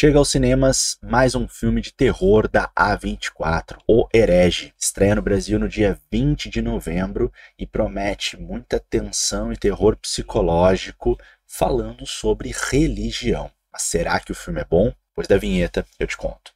Chega aos cinemas mais um filme de terror da A24, O Herege. Estreia no Brasil no dia 20 de novembro e promete muita tensão e terror psicológico falando sobre religião. Mas será que o filme é bom? Pois da vinheta eu te conto.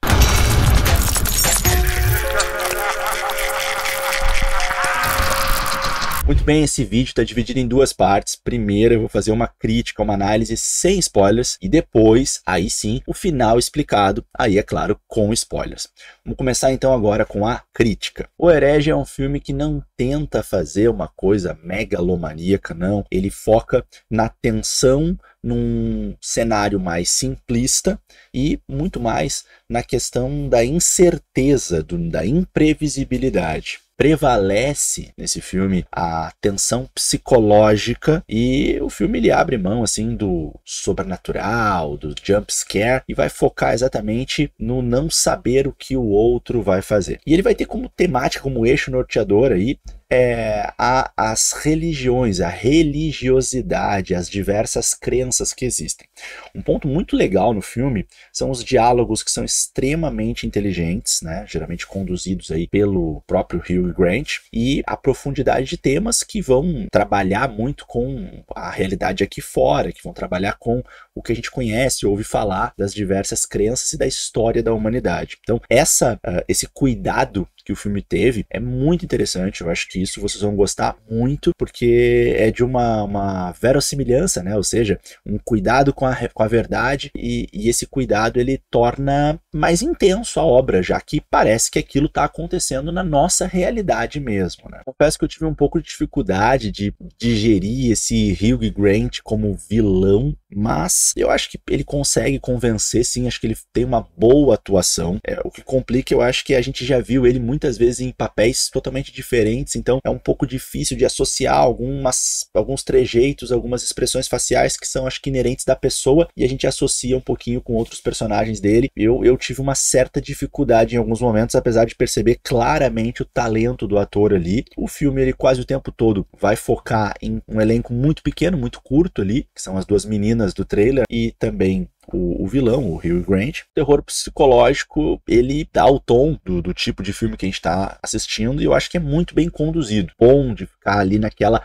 Muito bem, esse vídeo está dividido em duas partes. Primeiro eu vou fazer uma crítica, uma análise sem spoilers e depois, aí sim, o final explicado, aí é claro, com spoilers. Vamos começar então agora com a crítica. O Herege é um filme que não tenta fazer uma coisa megalomaníaca, não. Ele foca na tensão num cenário mais simplista e muito mais na questão da incerteza, da imprevisibilidade prevalece nesse filme a tensão psicológica e o filme ele abre mão assim do sobrenatural, do jump scare e vai focar exatamente no não saber o que o outro vai fazer. E ele vai ter como temática, como eixo norteador aí, é, a, as religiões, a religiosidade, as diversas crenças que existem. Um ponto muito legal no filme são os diálogos que são extremamente inteligentes, né, geralmente conduzidos aí pelo próprio Hugh Grant, e a profundidade de temas que vão trabalhar muito com a realidade aqui fora, que vão trabalhar com o que a gente conhece, ouve falar das diversas crenças e da história da humanidade. Então, essa, uh, esse cuidado que o filme teve é muito interessante. Eu acho que isso vocês vão gostar muito, porque é de uma, uma verossimilhança, né? Ou seja, um cuidado com a, com a verdade, e, e esse cuidado ele torna mais intenso a obra, já que parece que aquilo está acontecendo na nossa realidade mesmo. Né? Confesso que eu tive um pouco de dificuldade de digerir esse Hugh Grant como vilão mas eu acho que ele consegue convencer, sim. Acho que ele tem uma boa atuação. É, o que complica, eu acho que a gente já viu ele muitas vezes em papéis totalmente diferentes, então é um pouco difícil de associar algumas, alguns trejeitos, algumas expressões faciais que são, acho que, inerentes da pessoa e a gente associa um pouquinho com outros personagens dele. Eu, eu tive uma certa dificuldade em alguns momentos, apesar de perceber claramente o talento do ator ali. O filme, ele quase o tempo todo vai focar em um elenco muito pequeno, muito curto ali, que são as duas meninas cenas do trailer e também o, o, vilão, o Hugh Grant. O terror psicológico, ele dá o tom do, do tipo de filme que a gente está assistindo e eu acho que é muito bem conduzido. Bom de ficar ali naquela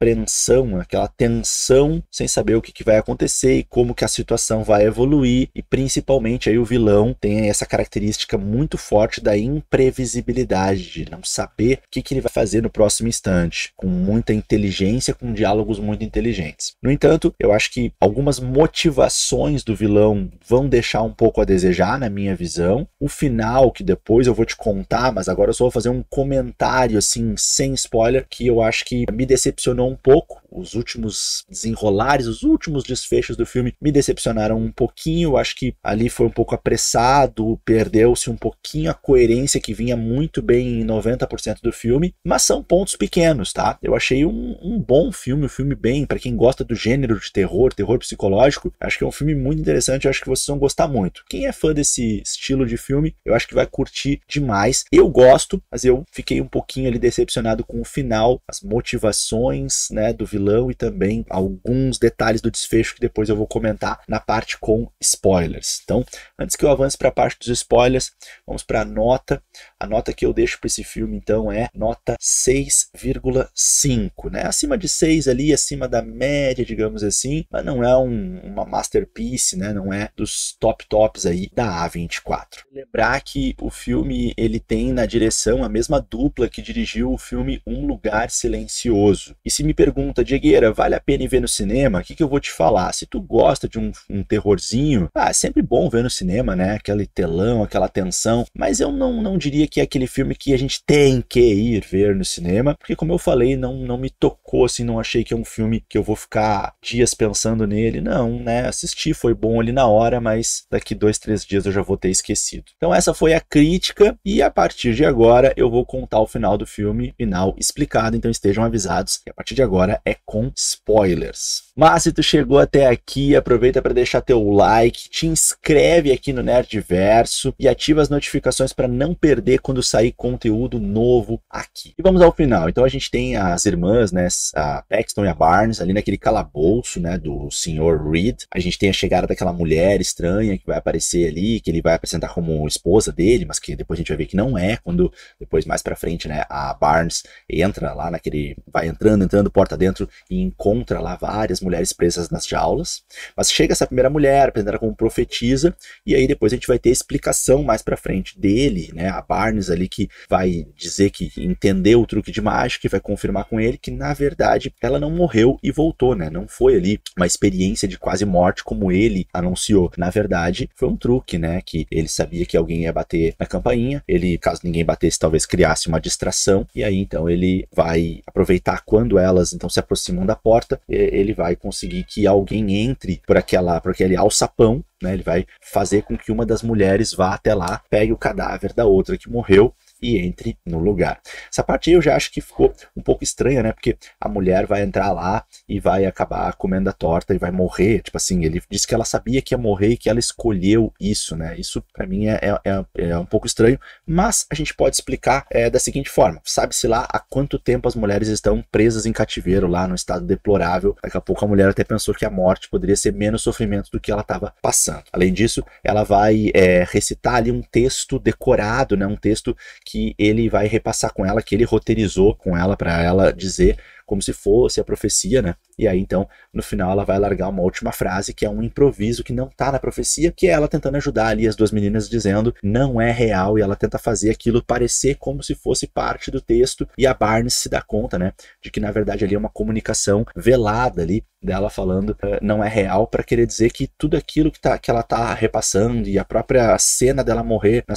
apreensão, aquela tensão sem saber o que, que, vai acontecer e como que a situação vai evoluir e principalmente aí o vilão tem essa característica muito forte da imprevisibilidade, de não saber o que, que ele vai fazer no próximo instante, com muita inteligência, com diálogos muito inteligentes. No entanto, eu acho que algumas motivações do vilão vão deixar um pouco a desejar na minha visão. O final que depois eu vou te contar, mas agora eu só vou fazer um comentário assim sem spoiler que eu acho que me decepcionou um pouco, os últimos desenrolares, os últimos desfechos do filme me decepcionaram um pouquinho. Acho que ali foi um pouco apressado, perdeu-se um pouquinho a coerência que vinha muito bem em 90% do filme, mas são pontos pequenos, tá? Eu achei um, um bom filme, um filme bem, para quem gosta do gênero de terror, terror psicológico, acho que é um filme muito interessante, eu acho que vocês vão gostar muito. Quem é fã desse estilo de filme, eu acho que vai curtir demais. Eu gosto, mas eu fiquei um pouquinho ali decepcionado com o final, as motivações, né, do vilão vilão e também alguns detalhes do desfecho que depois eu vou comentar na parte com spoilers. Então, antes que eu avance para a parte dos spoilers, vamos para a nota. A nota que eu deixo para esse filme então é nota 6,5, né? Acima de 6 ali, acima da média, digamos assim, mas não é um, uma masterpiece, né? Não é dos top tops aí da A24. Lembrar que o filme ele tem na direção a mesma dupla que dirigiu o filme Um Lugar Silencioso. E se me pergunta de Diegueira, vale a pena ir ver no cinema? O que, que eu vou te falar? Se tu gosta de um, um terrorzinho, ah, é sempre bom ver no cinema, né? Aquele telão, aquela tensão. Mas eu não, não diria que é aquele filme que a gente tem que ir ver no cinema, porque como eu falei, não, não me tocou tocou, assim, não achei que é um filme que eu vou ficar dias pensando nele. Não, né? Assisti, foi bom ali na hora, mas daqui dois, três dias eu já vou ter esquecido. Então essa foi a crítica e a partir de agora eu vou contar o final do filme, final explicado, então estejam avisados que a partir de agora é com spoilers. Mas se tu chegou até aqui, aproveita para deixar teu like, te inscreve aqui no Nerdverso e ativa as notificações para não perder quando sair conteúdo novo aqui. E vamos ao final. Então a gente tem as irmãs, né, a Paxton e a Barnes ali naquele calabouço, né, do Sr. Reed. A gente tem a chegada daquela mulher estranha que vai aparecer ali, que ele vai apresentar como esposa dele, mas que depois a gente vai ver que não é, quando depois mais para frente, né, a Barnes entra lá naquele vai entrando, entrando porta dentro e encontra lá várias mulheres presas nas jaulas. Mas chega essa primeira mulher, apresentada como profetisa, e aí depois a gente vai ter a explicação mais para frente dele, né? A Barnes ali que vai dizer que entendeu o truque de mágica e vai confirmar com ele que na verdade ela não morreu e voltou, né? Não foi ali uma experiência de quase morte como ele anunciou. Na verdade, foi um truque, né? Que ele sabia que alguém ia bater na campainha, ele, caso ninguém batesse, talvez criasse uma distração, e aí então ele vai aproveitar quando elas então se aproximam da porta, ele vai vai conseguir que alguém entre por aquela, por aquele alçapão, né? Ele vai fazer com que uma das mulheres vá até lá, pegue o cadáver da outra que morreu e entre no lugar. Essa parte aí eu já acho que ficou um pouco estranha, né? Porque a mulher vai entrar lá e vai acabar comendo a torta e vai morrer. Tipo assim, ele disse que ela sabia que ia morrer e que ela escolheu isso, né? Isso para mim é, é, é, é, um pouco estranho, mas a gente pode explicar é, da seguinte forma: sabe-se lá há quanto tempo as mulheres estão presas em cativeiro lá no estado deplorável. Daqui a pouco a mulher até pensou que a morte poderia ser menos sofrimento do que ela estava passando. Além disso, ela vai é, recitar ali um texto decorado, né? Um texto que que ele vai repassar com ela, que ele roteirizou com ela para ela dizer como se fosse a profecia, né? E aí então, no final, ela vai largar uma última frase que é um improviso que não tá na profecia, que é ela tentando ajudar ali as duas meninas dizendo não é real e ela tenta fazer aquilo parecer como se fosse parte do texto e a Barnes se dá conta, né, de que na verdade ali é uma comunicação velada ali dela falando ah, não é real para querer dizer que tudo aquilo que, tá, que ela tá repassando e a própria cena dela morrer ah,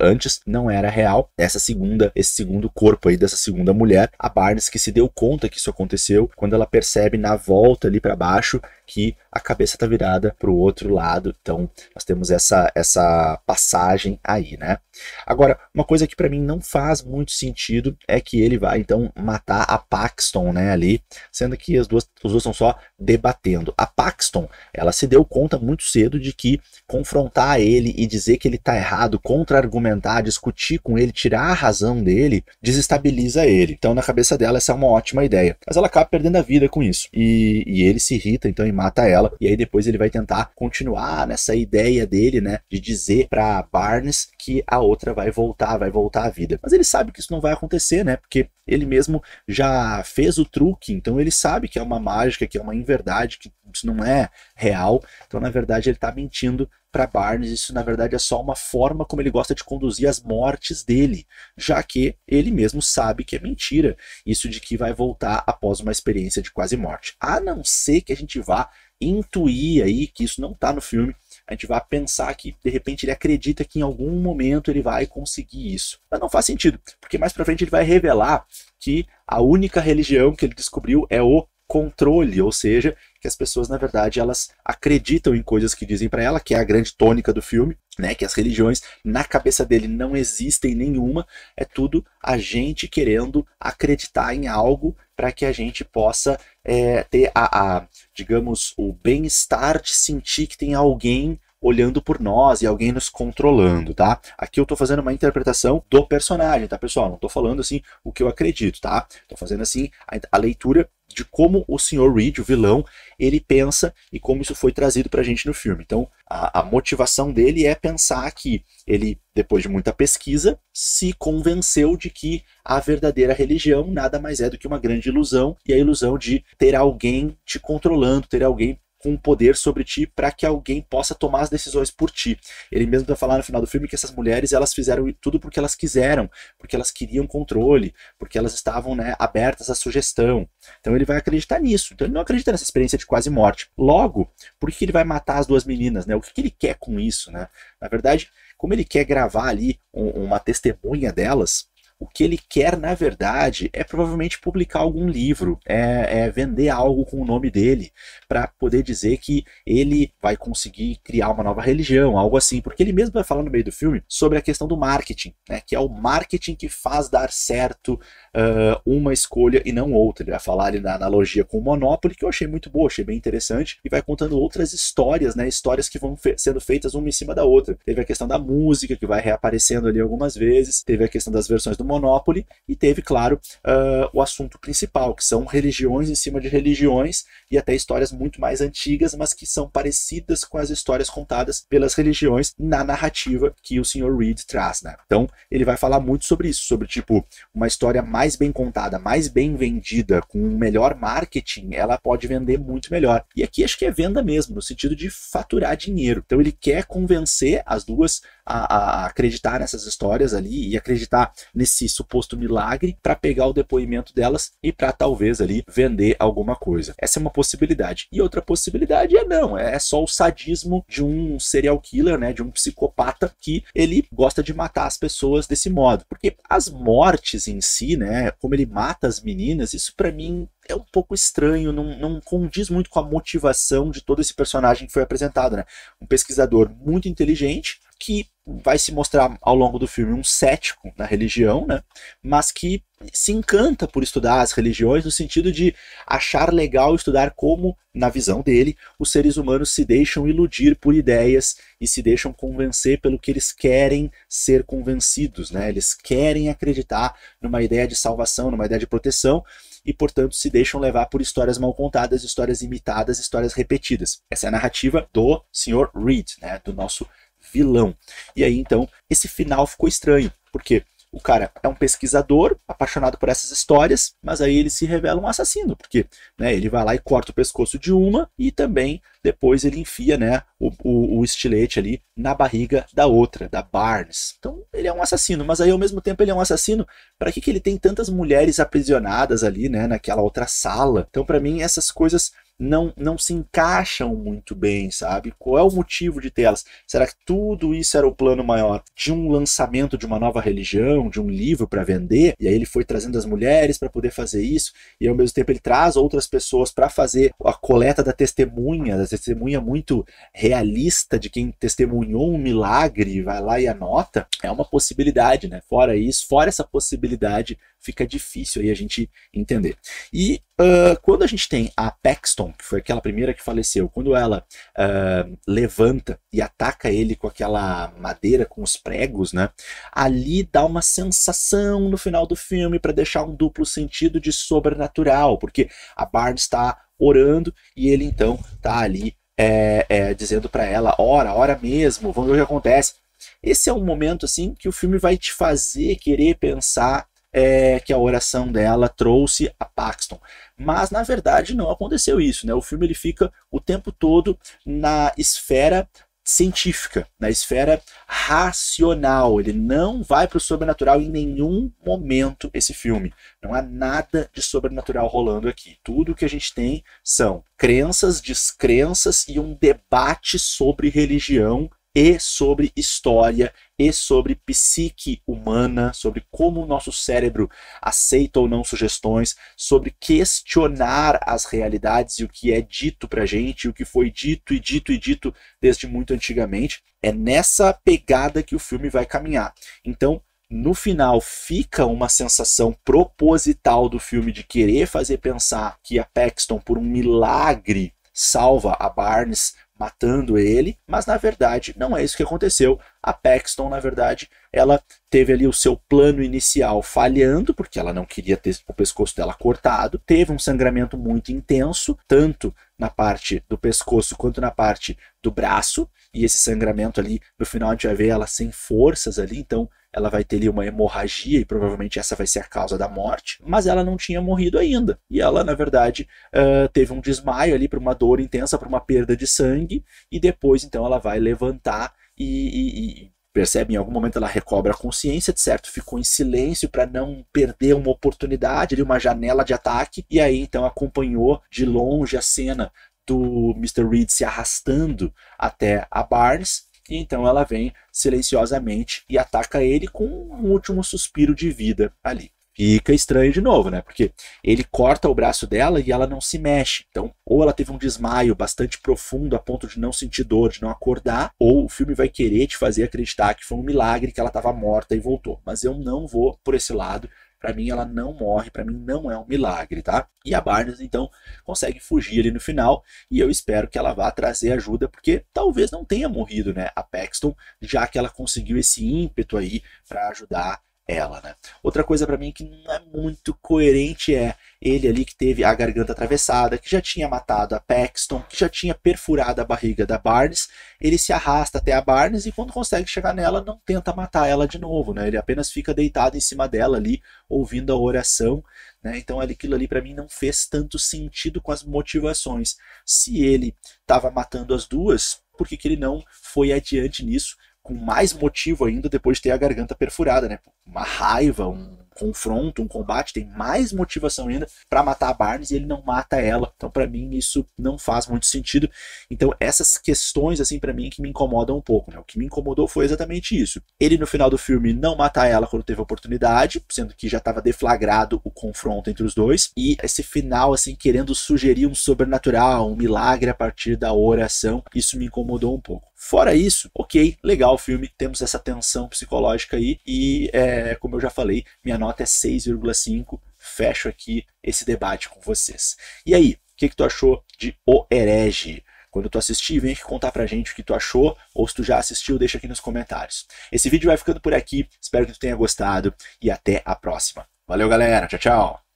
antes não era real. Essa segunda, esse segundo corpo aí dessa segunda mulher, a Barnes que se deu conta conta que isso aconteceu quando ela percebe na volta ali para baixo que a cabeça está virada para o outro lado. Então, nós temos essa, essa passagem aí, né? Agora, uma coisa que para mim não faz muito sentido é que ele vai, então, matar a Paxton, né, ali, sendo que as duas, as duas estão só debatendo. A Paxton, ela se deu conta muito cedo de que confrontar ele e dizer que ele está errado, contra-argumentar, discutir com ele, tirar a razão dele, desestabiliza ele. Então, na cabeça dela, essa é uma ótima ideia. Mas ela acaba perdendo a vida com isso. E, e ele se irrita, então, em mata ela. E aí depois ele vai tentar continuar nessa ideia dele, né? De dizer para Barnes que a outra vai voltar, vai voltar à vida. Mas ele sabe que isso não vai acontecer, né? Porque ele mesmo já fez o truque, então ele sabe que é uma mágica, que é uma inverdade, que isso não é real. Então, na verdade, ele está mentindo para Barnes, isso na verdade é só uma forma como ele gosta de conduzir as mortes dele, já que ele mesmo sabe que é mentira isso de que vai voltar após uma experiência de quase morte. A não ser que a gente vá intuir aí que isso não está no filme, a gente vai pensar que de repente ele acredita que em algum momento ele vai conseguir isso. Mas não faz sentido, porque mais para frente ele vai revelar que a única religião que ele descobriu é o controle, ou seja, que as pessoas, na verdade, elas acreditam em coisas que dizem para ela, que é a grande tônica do filme, né? Que as religiões, na cabeça dele, não existem nenhuma, é tudo a gente querendo acreditar em algo para que a gente possa é, ter a, a, digamos, o bem-estar de sentir que tem alguém olhando por nós e alguém nos controlando, tá? Aqui eu tô fazendo uma interpretação do personagem, tá, pessoal? Não tô falando assim o que eu acredito, tá? Tô fazendo assim a, a leitura de como o Sr. Reed, o vilão, ele pensa e como isso foi trazido para a gente no filme. Então, a, a, motivação dele é pensar que ele, depois de muita pesquisa, se convenceu de que a verdadeira religião nada mais é do que uma grande ilusão e a ilusão de ter alguém te controlando, ter alguém com poder sobre ti para que alguém possa tomar as decisões por ti. Ele mesmo vai falar no final do filme que essas mulheres elas fizeram tudo porque elas quiseram, porque elas queriam controle, porque elas estavam né, abertas à sugestão. Então ele vai acreditar nisso. Então ele não acredita nessa experiência de quase morte. Logo, por que ele vai matar as duas meninas? Né? O que, que ele quer com isso? Né? Na verdade, como ele quer gravar ali uma testemunha delas, o que ele quer, na verdade, é provavelmente publicar algum livro, é, é vender algo com o nome dele, para poder dizer que ele vai conseguir criar uma nova religião, algo assim. Porque ele mesmo vai falar no meio do filme sobre a questão do marketing, né, que é o marketing que faz dar certo uh, uma escolha e não outra. Ele vai falar ali na analogia com o Monopoly, que eu achei muito boa, achei bem interessante, e vai contando outras histórias, né, histórias que vão fe sendo feitas uma em cima da outra. Teve a questão da música, que vai reaparecendo ali algumas vezes, teve a questão das versões do Monopoly, e teve, claro, uh, o assunto principal, que são religiões em cima de religiões, e até histórias muito mais antigas, mas que são parecidas com as histórias contadas pelas religiões na narrativa que o Sr. Reed traz, né? Então, ele vai falar muito sobre isso, sobre, tipo, uma história mais bem contada, mais bem vendida, com um melhor marketing, ela pode vender muito melhor. E aqui acho que é venda mesmo, no sentido de faturar dinheiro. Então, ele quer convencer as duas a, a acreditar nessas histórias ali e acreditar nesse esse suposto milagre para pegar o depoimento delas e para talvez ali vender alguma coisa. Essa é uma possibilidade. E outra possibilidade é não, é só o sadismo de um serial killer, né, de um psicopata que ele gosta de matar as pessoas desse modo. Porque as mortes em si, né, como ele mata as meninas, isso para mim é um pouco estranho, não, não condiz muito com a motivação de todo esse personagem que foi apresentado, né? Um pesquisador muito inteligente que vai se mostrar ao longo do filme um cético na religião, né? Mas que se encanta por estudar as religiões no sentido de achar legal estudar como, na visão dele, os seres humanos se deixam iludir por ideias e se deixam convencer pelo que eles querem ser convencidos, né? Eles querem acreditar numa ideia de salvação, numa ideia de proteção, e, portanto, se deixam levar por histórias mal contadas, histórias imitadas, histórias repetidas. Essa é a narrativa do Sr. Reed, né, do nosso vilão. E aí, então, esse final ficou estranho, porque o cara é um pesquisador, apaixonado por essas histórias, mas aí ele se revela um assassino, porque né, ele vai lá e corta o pescoço de uma e também depois ele enfia né, o, o, o estilete ali na barriga da outra, da Barnes. Então ele é um assassino, mas aí ao mesmo tempo ele é um assassino. Para que, que ele tem tantas mulheres aprisionadas ali né, naquela outra sala? Então para mim essas coisas não, não se encaixam muito bem, sabe? Qual é o motivo de tê-las? Será que tudo isso era o plano maior de um lançamento de uma nova religião, de um livro para vender? E aí ele foi trazendo as mulheres para poder fazer isso, e ao mesmo tempo ele traz outras pessoas para fazer a coleta da testemunha, da testemunha muito realista de quem testemunhou um milagre, vai lá e anota. É uma possibilidade, né? Fora isso, fora essa possibilidade fica difícil aí a gente entender. E uh, quando a gente tem a Paxton, que foi aquela primeira que faleceu, quando ela uh, levanta e ataca ele com aquela madeira, com os pregos, né? Ali dá uma sensação no final do filme para deixar um duplo sentido de sobrenatural, porque a Bard está orando e ele então tá ali é, é, dizendo para ela, ora, ora mesmo, vamos ver o que acontece. Esse é um momento assim que o filme vai te fazer querer pensar é, que a oração dela trouxe a Paxton. Mas na verdade não aconteceu isso, né? O filme ele fica o tempo todo na esfera científica, na esfera racional. Ele não vai para o sobrenatural em nenhum momento esse filme. Não há nada de sobrenatural rolando aqui. Tudo que a gente tem são crenças, descrenças e um debate sobre religião e sobre história e sobre psique humana, sobre como o nosso cérebro aceita ou não sugestões, sobre questionar as realidades e o que é dito pra gente, o que foi dito e dito e dito desde muito antigamente. É nessa pegada que o filme vai caminhar. Então, no final fica uma sensação proposital do filme de querer fazer pensar que a Paxton, por um milagre, salva a Barnes matando ele, mas na verdade não é isso que aconteceu. A Paxton, na verdade, ela teve ali o seu plano inicial falhando, porque ela não queria ter o pescoço dela cortado, teve um sangramento muito intenso, tanto na parte do pescoço quanto na parte do braço, e esse sangramento ali, no final a gente vai ver ela sem forças ali, então ela vai ter ali uma hemorragia e provavelmente essa vai ser a causa da morte, mas ela não tinha morrido ainda. E ela, na verdade, uh, teve um desmaio ali para uma dor intensa, para uma perda de sangue, e depois então ela vai levantar e, e, e percebe, em algum momento ela recobra a consciência, de certo, ficou em silêncio para não perder uma oportunidade, ali uma janela de ataque, e aí então acompanhou de longe a cena do Mr. Reed se arrastando até a Barnes e então ela vem silenciosamente e ataca ele com um último suspiro de vida ali. Fica estranho de novo, né? Porque ele corta o braço dela e ela não se mexe. Então, ou ela teve um desmaio bastante profundo a ponto de não sentir dor, de não acordar, ou o filme vai querer te fazer acreditar que foi um milagre que ela estava morta e voltou. Mas eu não vou por esse lado para mim, ela não morre, para mim não é um milagre, tá? E a Barnes, então, consegue fugir ali no final e eu espero que ela vá trazer ajuda, porque talvez não tenha morrido, né? A Paxton, já que ela conseguiu esse ímpeto aí para ajudar ela, né? Outra coisa para mim que não é muito coerente é ele ali que teve a garganta atravessada, que já tinha matado a Paxton, que já tinha perfurado a barriga da Barnes, ele se arrasta até a Barnes e quando consegue chegar nela não tenta matar ela de novo, né? Ele apenas fica deitado em cima dela ali, ouvindo a oração, né? Então aquilo ali para mim não fez tanto sentido com as motivações. Se ele estava matando as duas, por que, que ele não foi adiante nisso? com mais motivo ainda depois de ter a garganta perfurada, né? Uma raiva, um confronto, um combate, tem mais motivação ainda para matar a Barnes e ele não mata ela. Então, para mim, isso não faz muito sentido. Então, essas questões, assim, para mim, que me incomodam um pouco, né? O que me incomodou foi exatamente isso. Ele, no final do filme, não matar ela quando teve a oportunidade, sendo que já estava deflagrado o confronto entre os dois. E esse final, assim, querendo sugerir um sobrenatural, um milagre a partir da oração, isso me incomodou um pouco. Fora isso, ok, legal o filme, temos essa tensão psicológica aí, e é, como eu já falei, minha nota é 6,5. Fecho aqui esse debate com vocês. E aí, o que, que tu achou de O Herege? Quando tu assistir, vem aqui contar pra gente o que tu achou, ou se tu já assistiu, deixa aqui nos comentários. Esse vídeo vai ficando por aqui, espero que tu tenha gostado e até a próxima. Valeu, galera, tchau, tchau!